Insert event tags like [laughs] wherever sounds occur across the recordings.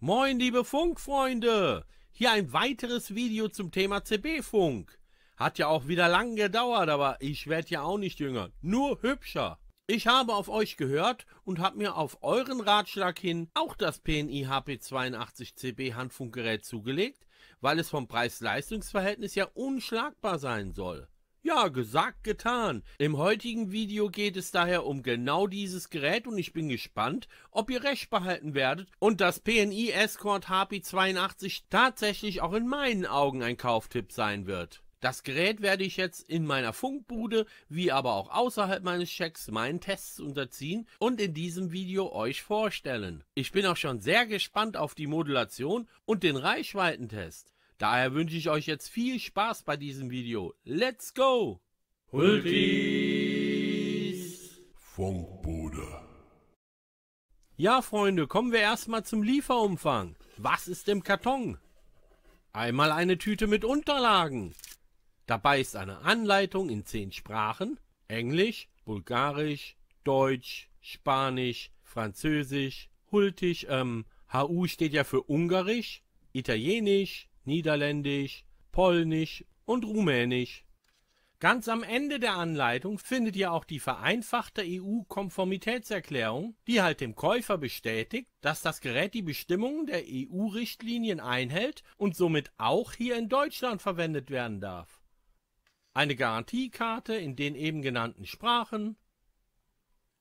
Moin, liebe Funkfreunde! Hier ein weiteres Video zum Thema CB-Funk. Hat ja auch wieder lang gedauert, aber ich werde ja auch nicht jünger, nur hübscher. Ich habe auf euch gehört und habe mir auf euren Ratschlag hin auch das PNI HP82CB Handfunkgerät zugelegt, weil es vom Preis-Leistungs-Verhältnis ja unschlagbar sein soll. Ja, gesagt, getan. Im heutigen Video geht es daher um genau dieses Gerät und ich bin gespannt, ob ihr recht behalten werdet und das PNI Escort HP82 tatsächlich auch in meinen Augen ein Kauftipp sein wird. Das Gerät werde ich jetzt in meiner Funkbude, wie aber auch außerhalb meines Checks, meinen Tests unterziehen und in diesem Video euch vorstellen. Ich bin auch schon sehr gespannt auf die Modulation und den Reichweitentest. Daher wünsche ich euch jetzt viel Spaß bei diesem Video. Let's go! Hultis! Funkbude. Ja, Freunde, kommen wir erstmal zum Lieferumfang. Was ist im Karton? Einmal eine Tüte mit Unterlagen. Dabei ist eine Anleitung in zehn Sprachen. Englisch, Bulgarisch, Deutsch, Spanisch, Französisch, Hultisch, ähm, HU steht ja für Ungarisch, Italienisch, Niederländisch, Polnisch und Rumänisch. Ganz am Ende der Anleitung findet ihr auch die vereinfachte EU-Konformitätserklärung, die halt dem Käufer bestätigt, dass das Gerät die Bestimmungen der EU-Richtlinien einhält und somit auch hier in Deutschland verwendet werden darf. Eine Garantiekarte in den eben genannten Sprachen,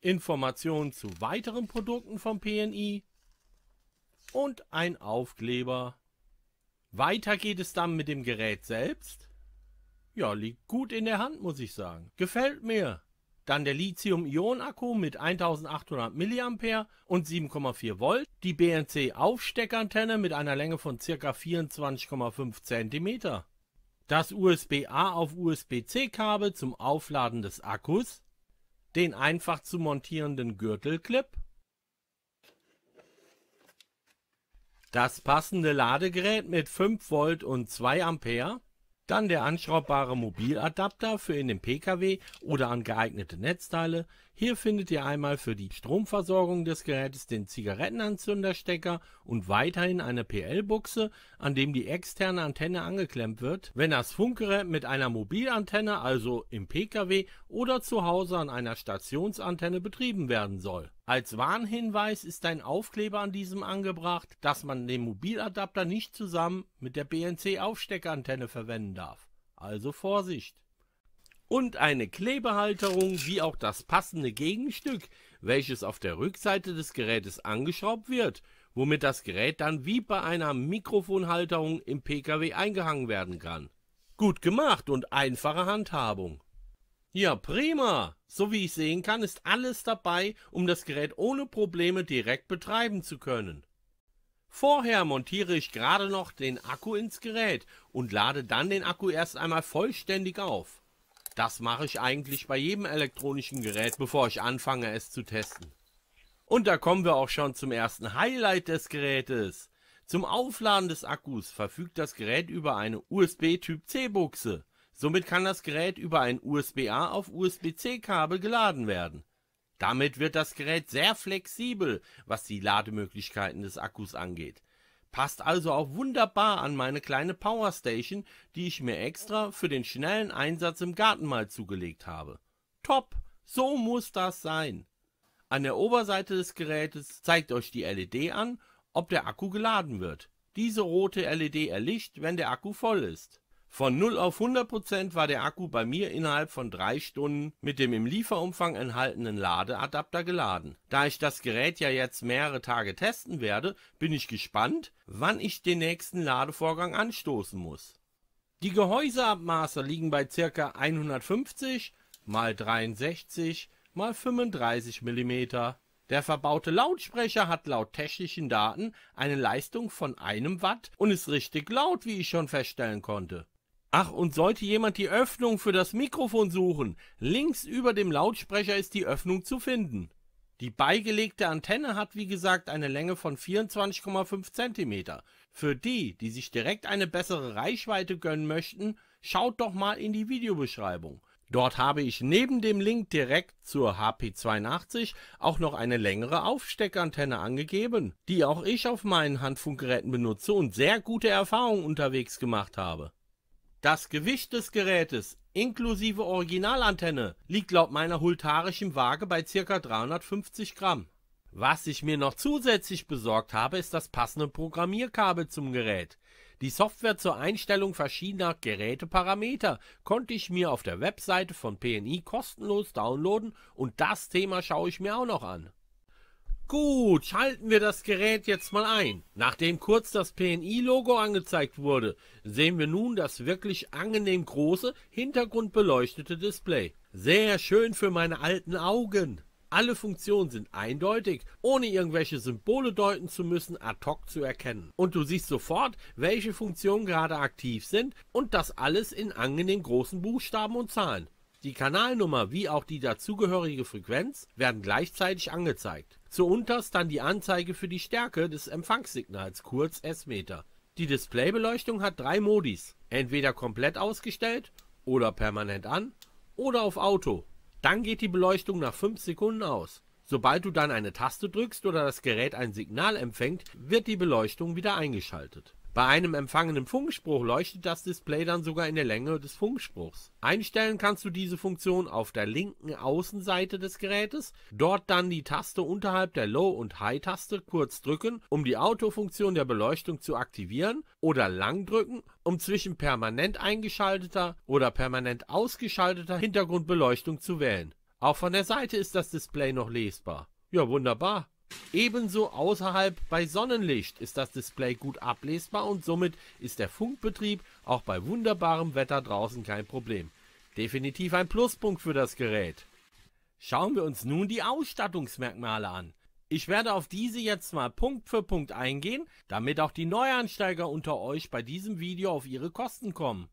Informationen zu weiteren Produkten vom PNI und ein Aufkleber weiter geht es dann mit dem Gerät selbst. Ja, liegt gut in der Hand, muss ich sagen. Gefällt mir. Dann der Lithium-Ionen-Akku mit 1800 mA und 7,4 Volt, die BNC-Aufsteckantenne mit einer Länge von ca. 24,5 cm, das USB-A auf USB-C-Kabel zum Aufladen des Akkus, den einfach zu montierenden Gürtelclip das passende Ladegerät mit 5 Volt und 2 Ampere, dann der anschraubbare Mobiladapter für in den Pkw oder an geeignete Netzteile. Hier findet ihr einmal für die Stromversorgung des Gerätes den Zigarettenanzünderstecker und weiterhin eine PL-Buchse, an dem die externe Antenne angeklemmt wird. Wenn das Funkgerät mit einer Mobilantenne, also im Pkw oder zu Hause an einer Stationsantenne betrieben werden soll. Als Warnhinweis ist ein Aufkleber an diesem angebracht, dass man den Mobiladapter nicht zusammen mit der BNC-Aufsteckantenne verwenden darf. Also Vorsicht! Und eine Klebehalterung wie auch das passende Gegenstück, welches auf der Rückseite des Gerätes angeschraubt wird, womit das Gerät dann wie bei einer Mikrofonhalterung im PKW eingehangen werden kann. Gut gemacht und einfache Handhabung. Ja, prima. So wie ich sehen kann, ist alles dabei, um das Gerät ohne Probleme direkt betreiben zu können. Vorher montiere ich gerade noch den Akku ins Gerät und lade dann den Akku erst einmal vollständig auf. Das mache ich eigentlich bei jedem elektronischen Gerät, bevor ich anfange es zu testen. Und da kommen wir auch schon zum ersten Highlight des Gerätes. Zum Aufladen des Akkus verfügt das Gerät über eine USB Typ C Buchse. Somit kann das Gerät über ein USB-A auf USB-C-Kabel geladen werden. Damit wird das Gerät sehr flexibel, was die Lademöglichkeiten des Akkus angeht. Passt also auch wunderbar an meine kleine Powerstation, die ich mir extra für den schnellen Einsatz im Garten mal zugelegt habe. Top! So muss das sein! An der Oberseite des Gerätes zeigt euch die LED an, ob der Akku geladen wird. Diese rote LED erlicht, wenn der Akku voll ist. Von 0 auf 100% war der Akku bei mir innerhalb von 3 Stunden mit dem im Lieferumfang enthaltenen Ladeadapter geladen. Da ich das Gerät ja jetzt mehrere Tage testen werde, bin ich gespannt, wann ich den nächsten Ladevorgang anstoßen muss. Die Gehäuseabmaße liegen bei ca. 150 mal 63 x 35 mm. Der verbaute Lautsprecher hat laut technischen Daten eine Leistung von einem Watt und ist richtig laut, wie ich schon feststellen konnte. Ach, und sollte jemand die Öffnung für das Mikrofon suchen, links über dem Lautsprecher ist die Öffnung zu finden. Die beigelegte Antenne hat wie gesagt eine Länge von 24,5 cm. Für die, die sich direkt eine bessere Reichweite gönnen möchten, schaut doch mal in die Videobeschreibung. Dort habe ich neben dem Link direkt zur HP82 auch noch eine längere Aufsteckantenne angegeben, die auch ich auf meinen Handfunkgeräten benutze und sehr gute Erfahrungen unterwegs gemacht habe. Das Gewicht des Gerätes inklusive Originalantenne liegt laut meiner hultarischen Waage bei ca. 350 Gramm. Was ich mir noch zusätzlich besorgt habe, ist das passende Programmierkabel zum Gerät. Die Software zur Einstellung verschiedener Geräteparameter konnte ich mir auf der Webseite von PNI kostenlos downloaden und das Thema schaue ich mir auch noch an. Gut, schalten wir das Gerät jetzt mal ein. Nachdem kurz das PNI-Logo angezeigt wurde, sehen wir nun das wirklich angenehm große, hintergrundbeleuchtete Display. Sehr schön für meine alten Augen. Alle Funktionen sind eindeutig, ohne irgendwelche Symbole deuten zu müssen, ad hoc zu erkennen. Und du siehst sofort, welche Funktionen gerade aktiv sind und das alles in angenehm großen Buchstaben und Zahlen. Die Kanalnummer wie auch die dazugehörige Frequenz werden gleichzeitig angezeigt. Zuunterst dann die Anzeige für die Stärke des Empfangssignals, kurz S-Meter. Die Displaybeleuchtung hat drei Modis, entweder komplett ausgestellt oder permanent an oder auf Auto. Dann geht die Beleuchtung nach 5 Sekunden aus. Sobald du dann eine Taste drückst oder das Gerät ein Signal empfängt, wird die Beleuchtung wieder eingeschaltet. Bei einem empfangenen Funkspruch leuchtet das Display dann sogar in der Länge des Funkspruchs. Einstellen kannst du diese Funktion auf der linken Außenseite des Gerätes, dort dann die Taste unterhalb der Low- und High-Taste kurz drücken, um die Autofunktion der Beleuchtung zu aktivieren oder lang drücken, um zwischen permanent eingeschalteter oder permanent ausgeschalteter Hintergrundbeleuchtung zu wählen. Auch von der Seite ist das Display noch lesbar. Ja, wunderbar. Ebenso außerhalb bei Sonnenlicht ist das Display gut ablesbar und somit ist der Funkbetrieb auch bei wunderbarem Wetter draußen kein Problem. Definitiv ein Pluspunkt für das Gerät. Schauen wir uns nun die Ausstattungsmerkmale an. Ich werde auf diese jetzt mal Punkt für Punkt eingehen, damit auch die Neuansteiger unter euch bei diesem Video auf ihre Kosten kommen.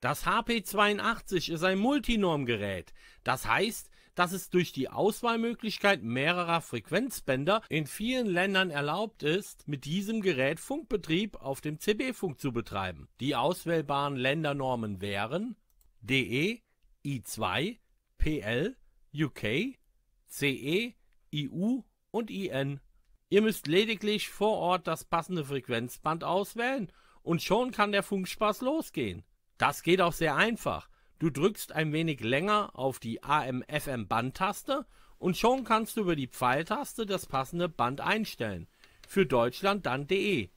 Das HP82 ist ein Multinormgerät. Das heißt, dass es durch die Auswahlmöglichkeit mehrerer Frequenzbänder in vielen Ländern erlaubt ist, mit diesem Gerät Funkbetrieb auf dem CB-Funk zu betreiben. Die auswählbaren Ländernormen wären DE I2, PL, UK, CE, EU und IN. Ihr müsst lediglich vor Ort das passende Frequenzband auswählen und schon kann der Funkspaß losgehen. Das geht auch sehr einfach. Du drückst ein wenig länger auf die AM-FM-Bandtaste und schon kannst du über die Pfeiltaste das passende Band einstellen. Für Deutschland dann DE.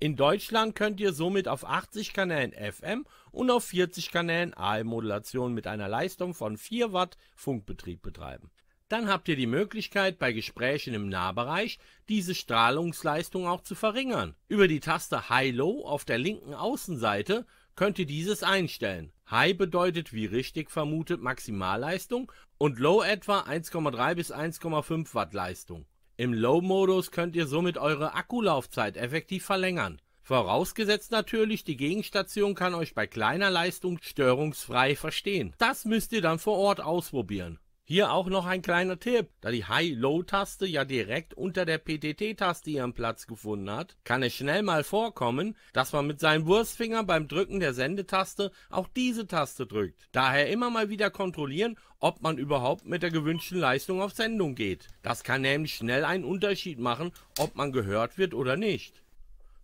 In Deutschland könnt ihr somit auf 80 Kanälen FM und auf 40 Kanälen AM-Modulation mit einer Leistung von 4 Watt Funkbetrieb betreiben. Dann habt ihr die Möglichkeit, bei Gesprächen im Nahbereich diese Strahlungsleistung auch zu verringern. Über die Taste High-Low auf der linken Außenseite könnte dieses einstellen. High bedeutet, wie richtig vermutet, Maximalleistung und Low etwa 1,3 bis 1,5 Watt Leistung. Im Low-Modus könnt ihr somit eure Akkulaufzeit effektiv verlängern. Vorausgesetzt natürlich, die Gegenstation kann euch bei kleiner Leistung störungsfrei verstehen. Das müsst ihr dann vor Ort ausprobieren. Hier auch noch ein kleiner Tipp. Da die High-Low-Taste ja direkt unter der PTT-Taste ihren Platz gefunden hat, kann es schnell mal vorkommen, dass man mit seinen Wurstfingern beim Drücken der Sendetaste auch diese Taste drückt. Daher immer mal wieder kontrollieren, ob man überhaupt mit der gewünschten Leistung auf Sendung geht. Das kann nämlich schnell einen Unterschied machen, ob man gehört wird oder nicht.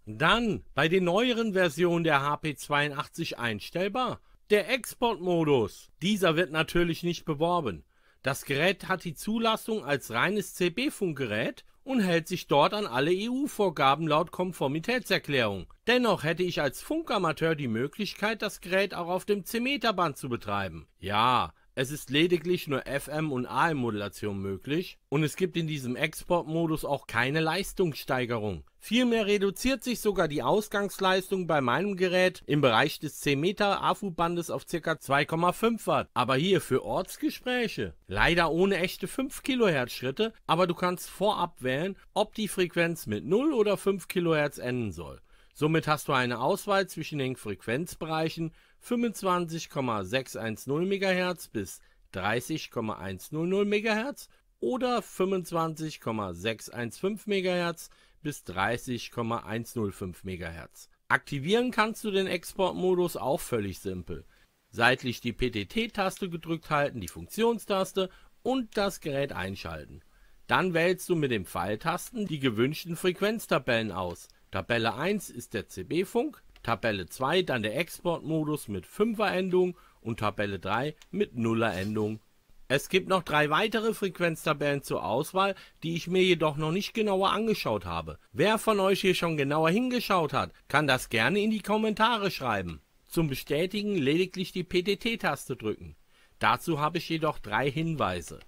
Dann bei den neueren Versionen der HP82 einstellbar. Der Exportmodus. Dieser wird natürlich nicht beworben. Das Gerät hat die Zulassung als reines CB-Funkgerät und hält sich dort an alle EU-Vorgaben laut Konformitätserklärung. Dennoch hätte ich als Funkamateur die Möglichkeit, das Gerät auch auf dem C-Meter-Band zu betreiben. Ja, es ist lediglich nur FM- und AM-Modulation möglich und es gibt in diesem Exportmodus auch keine Leistungssteigerung. Vielmehr reduziert sich sogar die Ausgangsleistung bei meinem Gerät im Bereich des 10 Meter AFU-Bandes auf ca. 2,5 Watt, aber hier für Ortsgespräche. Leider ohne echte 5 kHz Schritte, aber du kannst vorab wählen, ob die Frequenz mit 0 oder 5 kHz enden soll. Somit hast du eine Auswahl zwischen den Frequenzbereichen 25,610 MHz bis 30,100 MHz oder 25,615 MHz bis 30,105 MHz. Aktivieren kannst du den Exportmodus auch völlig simpel. Seitlich die PTT-Taste gedrückt halten, die Funktionstaste und das Gerät einschalten. Dann wählst du mit den Pfeiltasten die gewünschten Frequenztabellen aus. Tabelle 1 ist der CB-Funk, Tabelle 2 dann der Exportmodus mit 5er Endung und Tabelle 3 mit 0er Endung. Es gibt noch drei weitere Frequenztabellen zur Auswahl, die ich mir jedoch noch nicht genauer angeschaut habe. Wer von euch hier schon genauer hingeschaut hat, kann das gerne in die Kommentare schreiben. Zum Bestätigen lediglich die PTT-Taste drücken. Dazu habe ich jedoch drei Hinweise.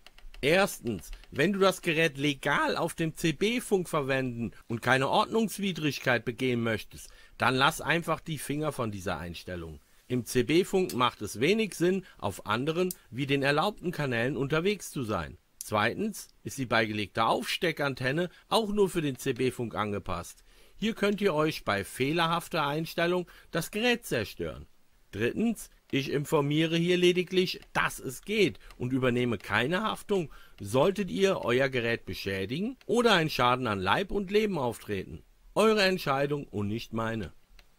Erstens, wenn du das Gerät legal auf dem CB-Funk verwenden und keine Ordnungswidrigkeit begehen möchtest, dann lass einfach die Finger von dieser Einstellung. Im CB-Funk macht es wenig Sinn, auf anderen wie den erlaubten Kanälen unterwegs zu sein. Zweitens ist die beigelegte Aufsteckantenne auch nur für den CB-Funk angepasst. Hier könnt ihr euch bei fehlerhafter Einstellung das Gerät zerstören. Drittens, ich informiere hier lediglich, dass es geht und übernehme keine Haftung, solltet ihr euer Gerät beschädigen oder ein Schaden an Leib und Leben auftreten. Eure Entscheidung und nicht meine.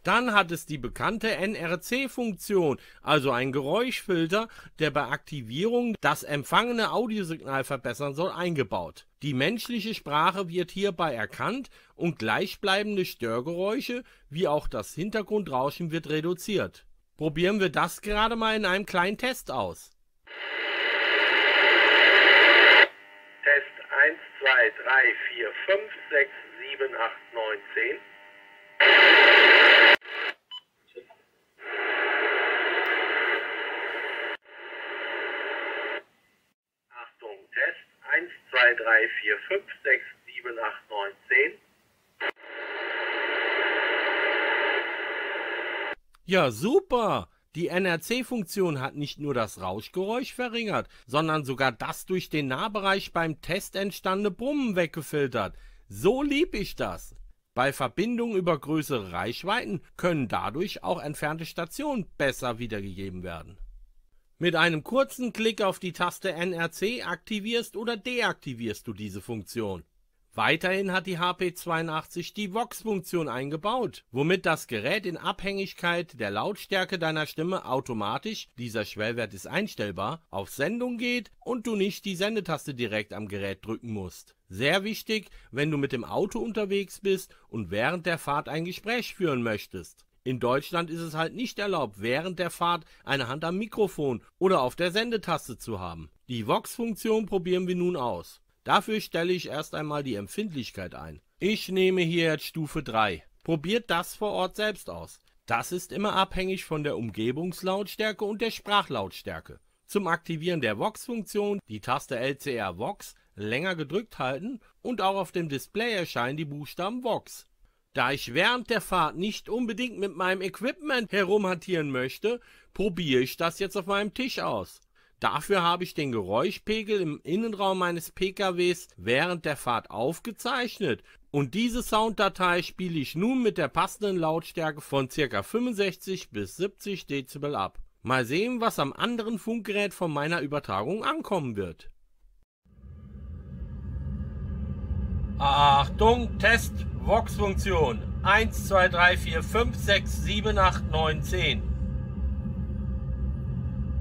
Dann hat es die bekannte NRC-Funktion, also ein Geräuschfilter, der bei Aktivierung das empfangene Audiosignal verbessern soll, eingebaut. Die menschliche Sprache wird hierbei erkannt und gleichbleibende Störgeräusche wie auch das Hintergrundrauschen wird reduziert. Probieren wir das gerade mal in einem kleinen Test aus. Test 1, 2, 3, 4, 5, 6, 7, 8, 9, 10. Achtung, Test. 1, 2, 3, 4, 5, 6, 7, 8, 9, 10. Ja, super! Die NRC-Funktion hat nicht nur das Rauschgeräusch verringert, sondern sogar das durch den Nahbereich beim Test entstandene Brummen weggefiltert. So lieb ich das. Bei Verbindungen über größere Reichweiten können dadurch auch entfernte Stationen besser wiedergegeben werden. Mit einem kurzen Klick auf die Taste NRC aktivierst oder deaktivierst du diese Funktion. Weiterhin hat die HP82 die Vox-Funktion eingebaut, womit das Gerät in Abhängigkeit der Lautstärke deiner Stimme automatisch (dieser Schwellwert ist einstellbar) auf Sendung geht und du nicht die Sendetaste direkt am Gerät drücken musst. Sehr wichtig, wenn du mit dem Auto unterwegs bist und während der Fahrt ein Gespräch führen möchtest. In Deutschland ist es halt nicht erlaubt, während der Fahrt eine Hand am Mikrofon oder auf der Sendetaste zu haben. Die Vox-Funktion probieren wir nun aus Dafür stelle ich erst einmal die Empfindlichkeit ein. Ich nehme hier jetzt Stufe 3. Probiert das vor Ort selbst aus. Das ist immer abhängig von der Umgebungslautstärke und der Sprachlautstärke. Zum Aktivieren der Vox-Funktion die Taste LCR Vox länger gedrückt halten und auch auf dem Display erscheinen die Buchstaben Vox. Da ich während der Fahrt nicht unbedingt mit meinem Equipment herumhantieren möchte, probiere ich das jetzt auf meinem Tisch aus. Dafür habe ich den Geräuschpegel im Innenraum meines PKWs während der Fahrt aufgezeichnet und diese Sounddatei spiele ich nun mit der passenden Lautstärke von ca. 65 bis 70 Dezibel ab. Mal sehen, was am anderen Funkgerät von meiner Übertragung ankommen wird. Achtung, Test, Vox-Funktion 1, 2, 3, 4, 5, 6, 7, 8, 9, 10.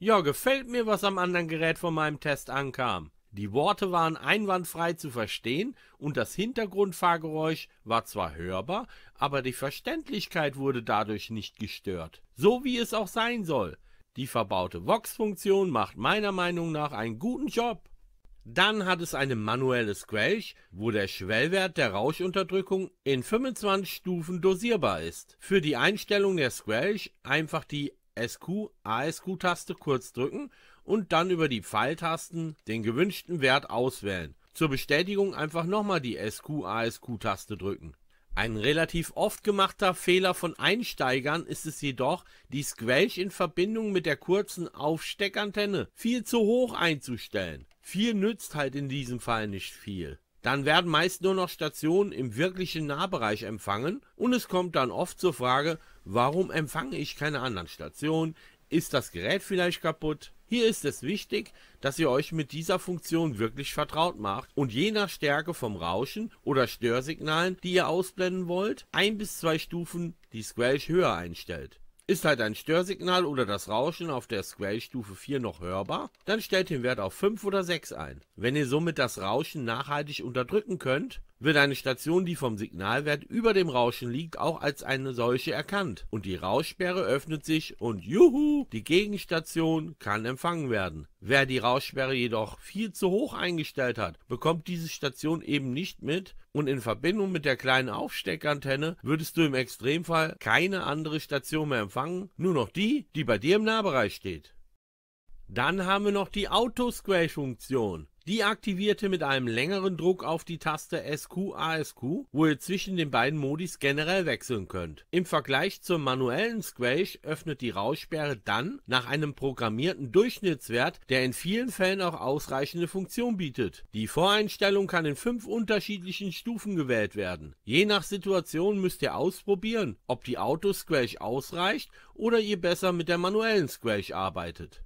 Ja, gefällt mir, was am anderen Gerät von meinem Test ankam. Die Worte waren einwandfrei zu verstehen und das Hintergrundfahrgeräusch war zwar hörbar, aber die Verständlichkeit wurde dadurch nicht gestört. So wie es auch sein soll. Die verbaute Vox-Funktion macht meiner Meinung nach einen guten Job. Dann hat es eine manuelle Squelch, wo der Schwellwert der Rauschunterdrückung in 25 Stufen dosierbar ist. Für die Einstellung der Squelch einfach die SQ, ASQ-Taste kurz drücken und dann über die Pfeiltasten den gewünschten Wert auswählen. Zur Bestätigung einfach nochmal die SQ, ASQ-Taste drücken. Ein relativ oft gemachter Fehler von Einsteigern ist es jedoch, die Squelch in Verbindung mit der kurzen Aufsteckantenne viel zu hoch einzustellen. Viel nützt halt in diesem Fall nicht viel. Dann werden meist nur noch Stationen im wirklichen Nahbereich empfangen und es kommt dann oft zur Frage, Warum empfange ich keine anderen Stationen? Ist das Gerät vielleicht kaputt? Hier ist es wichtig, dass ihr euch mit dieser Funktion wirklich vertraut macht und je nach Stärke vom Rauschen oder Störsignalen, die ihr ausblenden wollt, ein bis zwei Stufen die Squelch höher einstellt. Ist halt ein Störsignal oder das Rauschen auf der Squelch-Stufe 4 noch hörbar, dann stellt den Wert auf 5 oder 6 ein. Wenn ihr somit das Rauschen nachhaltig unterdrücken könnt, wird eine Station, die vom Signalwert über dem Rauschen liegt, auch als eine solche erkannt und die Rauschsperre öffnet sich und juhu, die Gegenstation kann empfangen werden. Wer die Rauschsperre jedoch viel zu hoch eingestellt hat, bekommt diese Station eben nicht mit und in Verbindung mit der kleinen Aufsteckantenne würdest du im Extremfall keine andere Station mehr empfangen, nur noch die, die bei dir im Nahbereich steht. Dann haben wir noch die Autosquare-Funktion. Die aktivierte mit einem längeren Druck auf die Taste SQ-ASQ, wo ihr zwischen den beiden Modis generell wechseln könnt. Im Vergleich zur manuellen Squash öffnet die Rauschsperre dann nach einem programmierten Durchschnittswert, der in vielen Fällen auch ausreichende Funktion bietet. Die Voreinstellung kann in fünf unterschiedlichen Stufen gewählt werden. Je nach Situation müsst ihr ausprobieren, ob die Auto-Squash ausreicht oder ihr besser mit der manuellen Squash arbeitet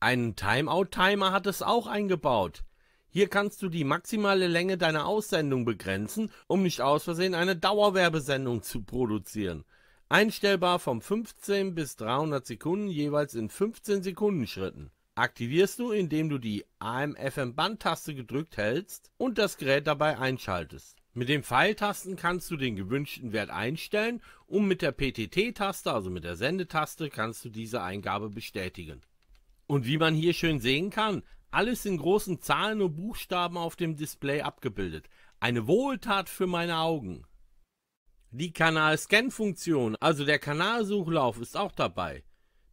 einen Timeout-Timer hat es auch eingebaut. Hier kannst du die maximale Länge deiner Aussendung begrenzen, um nicht aus Versehen eine Dauerwerbesendung zu produzieren. Einstellbar von 15 bis 300 Sekunden jeweils in 15 Sekunden Schritten. Aktivierst du, indem du die AM-FM-Band-Taste gedrückt hältst und das Gerät dabei einschaltest. Mit den Pfeiltasten kannst du den gewünschten Wert einstellen und mit der PTT-Taste, also mit der Sendetaste, kannst du diese Eingabe bestätigen. Und wie man hier schön sehen kann, alles in großen Zahlen und Buchstaben auf dem Display abgebildet. Eine Wohltat für meine Augen. Die Kanal-Scan-Funktion, also der Kanalsuchlauf, ist auch dabei.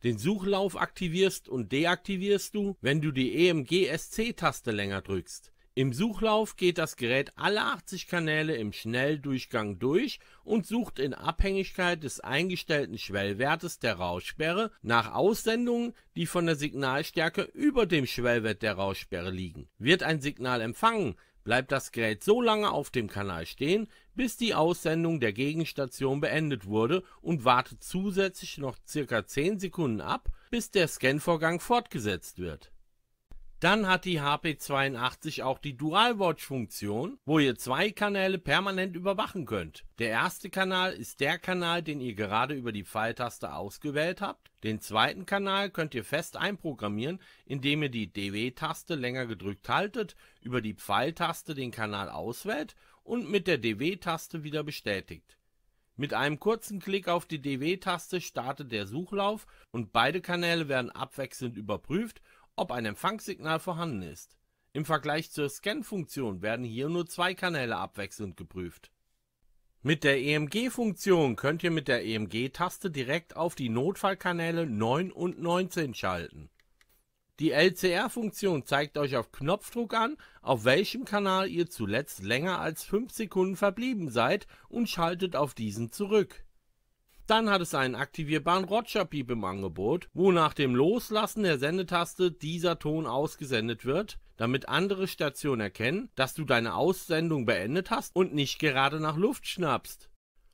Den Suchlauf aktivierst und deaktivierst du, wenn du die EMG-SC-Taste länger drückst. Im Suchlauf geht das Gerät alle 80 Kanäle im Schnelldurchgang durch und sucht in Abhängigkeit des eingestellten Schwellwertes der Rauschsperre nach Aussendungen, die von der Signalstärke über dem Schwellwert der Rauschsperre liegen. Wird ein Signal empfangen, bleibt das Gerät so lange auf dem Kanal stehen, bis die Aussendung der Gegenstation beendet wurde und wartet zusätzlich noch ca. 10 Sekunden ab, bis der Scanvorgang fortgesetzt wird dann hat die HP82 auch die Dual Watch Funktion, wo ihr zwei Kanäle permanent überwachen könnt. Der erste Kanal ist der Kanal, den ihr gerade über die Pfeiltaste ausgewählt habt. Den zweiten Kanal könnt ihr fest einprogrammieren, indem ihr die DW-Taste länger gedrückt haltet, über die Pfeiltaste den Kanal auswählt und mit der DW-Taste wieder bestätigt. Mit einem kurzen Klick auf die DW-Taste startet der Suchlauf und beide Kanäle werden abwechselnd überprüft ob ein Empfangssignal vorhanden ist. Im Vergleich zur Scan-Funktion werden hier nur zwei Kanäle abwechselnd geprüft. Mit der EMG-Funktion könnt ihr mit der EMG-Taste direkt auf die Notfallkanäle 9 und 19 schalten. Die LCR-Funktion zeigt euch auf Knopfdruck an, auf welchem Kanal ihr zuletzt länger als 5 Sekunden verblieben seid und schaltet auf diesen zurück. Dann hat es einen aktivierbaren Roger-Piep im Angebot, wo nach dem Loslassen der Sendetaste dieser Ton ausgesendet wird, damit andere Stationen erkennen, dass du deine Aussendung beendet hast und nicht gerade nach Luft schnappst.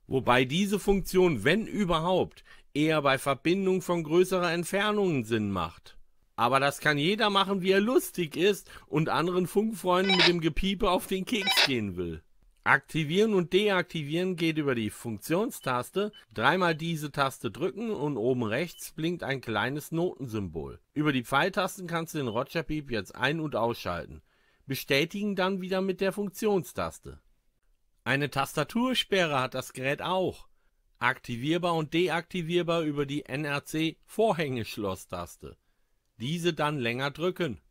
Wobei diese Funktion, wenn überhaupt, eher bei Verbindung von größerer Entfernungen Sinn macht. Aber das kann jeder machen, wie er lustig ist und anderen Funkfreunden mit dem Gepiepe auf den Keks gehen will. Aktivieren und deaktivieren geht über die Funktionstaste, dreimal diese Taste drücken und oben rechts blinkt ein kleines Notensymbol. Über die Pfeiltasten kannst du den Roger Beep jetzt ein- und ausschalten. Bestätigen dann wieder mit der Funktionstaste. Eine Tastatursperre hat das Gerät auch. Aktivierbar und deaktivierbar über die NRC Vorhängeschloss-Taste. Diese dann länger drücken.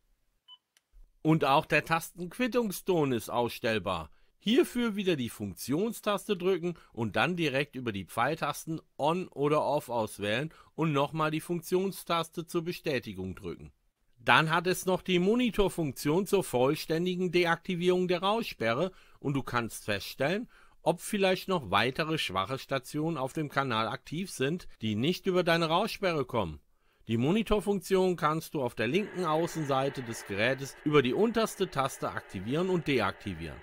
Und auch der Tastenquittungston ist ausstellbar. Hierfür wieder die Funktionstaste drücken und dann direkt über die Pfeiltasten On oder Off auswählen und nochmal die Funktionstaste zur Bestätigung drücken. Dann hat es noch die Monitorfunktion zur vollständigen Deaktivierung der Rauschsperre und du kannst feststellen, ob vielleicht noch weitere schwache Stationen auf dem Kanal aktiv sind, die nicht über deine Rauschsperre kommen. Die Monitorfunktion kannst du auf der linken Außenseite des Gerätes über die unterste Taste aktivieren und deaktivieren.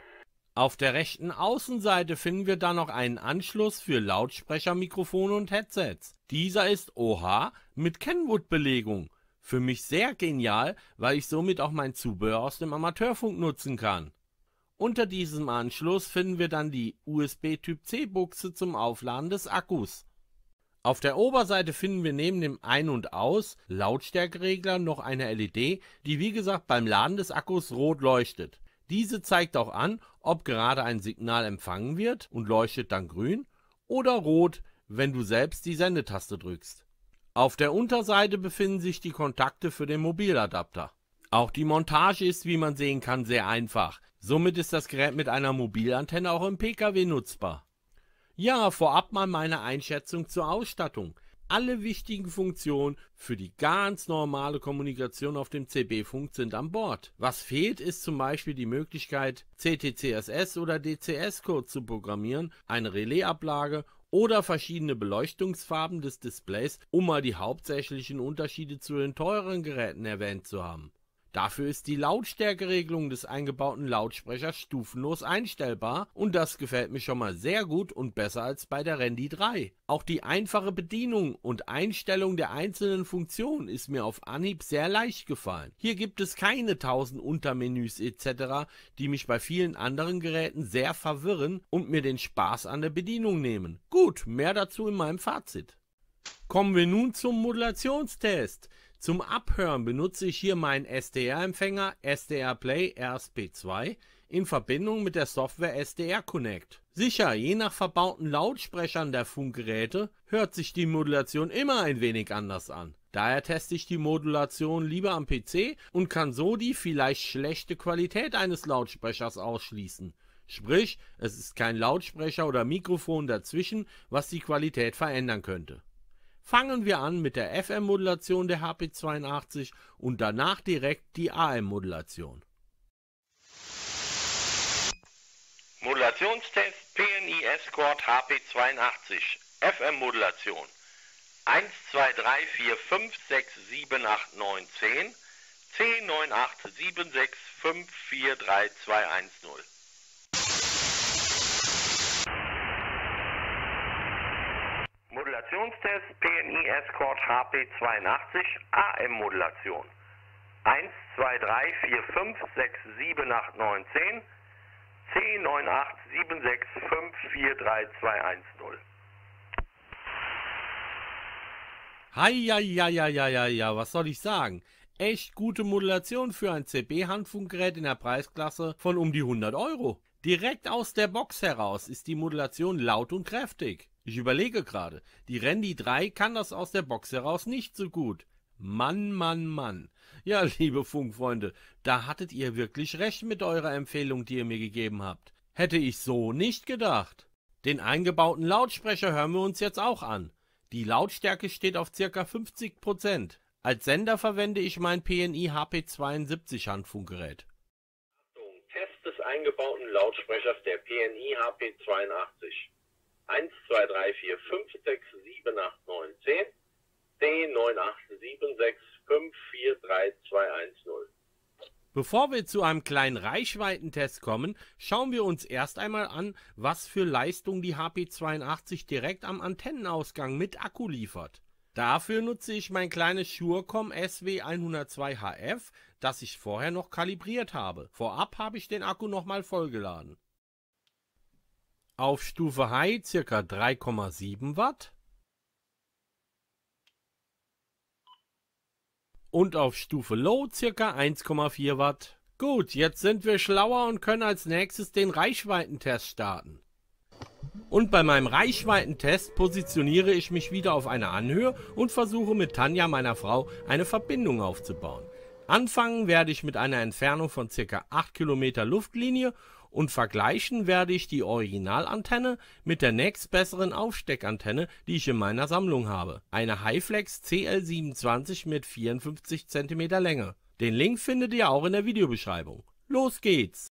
Auf der rechten Außenseite finden wir dann noch einen Anschluss für Lautsprecher, Mikrofone und Headsets. Dieser ist, OH mit Kenwood-Belegung. Für mich sehr genial, weil ich somit auch mein Zubehör aus dem Amateurfunk nutzen kann. Unter diesem Anschluss finden wir dann die USB Typ C Buchse zum Aufladen des Akkus. Auf der Oberseite finden wir neben dem Ein- und Aus Lautstärkeregler noch eine LED, die wie gesagt beim Laden des Akkus rot leuchtet. Diese zeigt auch an, ob gerade ein Signal empfangen wird und leuchtet dann grün oder rot, wenn du selbst die Sendetaste drückst. Auf der Unterseite befinden sich die Kontakte für den Mobiladapter. Auch die Montage ist, wie man sehen kann, sehr einfach. Somit ist das Gerät mit einer Mobilantenne auch im PKW nutzbar. Ja, vorab mal meine Einschätzung zur Ausstattung alle wichtigen Funktionen für die ganz normale Kommunikation auf dem CB-Funk sind an Bord. Was fehlt, ist zum Beispiel die Möglichkeit, CTCSS oder DCS-Code zu programmieren, eine Relaisablage oder verschiedene Beleuchtungsfarben des Displays, um mal die hauptsächlichen Unterschiede zu den teuren Geräten erwähnt zu haben. Dafür ist die Lautstärkeregelung des eingebauten Lautsprechers stufenlos einstellbar und das gefällt mir schon mal sehr gut und besser als bei der Randy 3. Auch die einfache Bedienung und Einstellung der einzelnen Funktionen ist mir auf Anhieb sehr leicht gefallen. Hier gibt es keine tausend Untermenüs etc., die mich bei vielen anderen Geräten sehr verwirren und mir den Spaß an der Bedienung nehmen. Gut, mehr dazu in meinem Fazit. Kommen wir nun zum Modulationstest. Zum Abhören benutze ich hier meinen SDR-Empfänger SDR Play RSP2 in Verbindung mit der Software SDR Connect. Sicher, je nach verbauten Lautsprechern der Funkgeräte hört sich die Modulation immer ein wenig anders an. Daher teste ich die Modulation lieber am PC und kann so die vielleicht schlechte Qualität eines Lautsprechers ausschließen. Sprich, es ist kein Lautsprecher oder Mikrofon dazwischen, was die Qualität verändern könnte. Fangen wir an mit der FM-Modulation der HP82 und danach direkt die AM-Modulation. Modulationstest PNI Escort HP82 FM-Modulation 1, 2, 3, 4, 5, 6, 7, 8, 9, 10 C98765432110 Modulationstest PMI Escort HP82 AM-Modulation. 1, 2, 3, 4, 5, 6, 7, 8, 9, 10, C, 9, 8, Hi, ja, ja, ja, ja, ja, ja, was soll ich sagen? Echt gute Modulation für ein CB-Handfunkgerät in der Preisklasse von um die 100 Euro. Direkt aus der Box heraus ist die Modulation laut und kräftig. Ich überlege gerade. Die Randy 3 kann das aus der Box heraus nicht so gut. Mann, Mann, Mann. Ja, [laughs] liebe Funkfreunde, da hattet ihr wirklich recht mit eurer Empfehlung, die ihr mir gegeben habt. Hätte ich so nicht gedacht. Den eingebauten Lautsprecher hören wir uns jetzt auch an. Die Lautstärke steht auf ca. 50%. Als Sender verwende ich mein PNI HP72 Handfunkgerät. Achtung, Test des eingebauten Lautsprechers der PNI HP82. 1, 2, 3, 4, 5, 6, 7, 8, 9, 10, 10, 9, 8, 7, 6, 5, 4, 3, 2, 1, 0. Bevor wir zu einem kleinen Reichweitentest kommen, schauen wir uns erst einmal an, was für Leistung die HP82 direkt am Antennenausgang mit Akku liefert. Dafür nutze ich mein kleines Surecom SW102HF, das ich vorher noch kalibriert habe. Vorab habe ich den Akku nochmal vollgeladen auf Stufe High ca. 3,7 Watt und auf Stufe Low ca. 1,4 Watt. Gut, jetzt sind wir schlauer und können als nächstes den Reichweitentest starten. Und bei meinem Reichweitentest positioniere ich mich wieder auf einer Anhöhe und versuche mit Tanja, meiner Frau, eine Verbindung aufzubauen. Anfangen werde ich mit einer Entfernung von ca. 8 Kilometer Luftlinie und vergleichen werde ich die Originalantenne mit der nächstbesseren Aufsteckantenne, die ich in meiner Sammlung habe, eine Highflex CL27 mit 54 cm Länge. Den Link findet ihr auch in der Videobeschreibung. Los geht's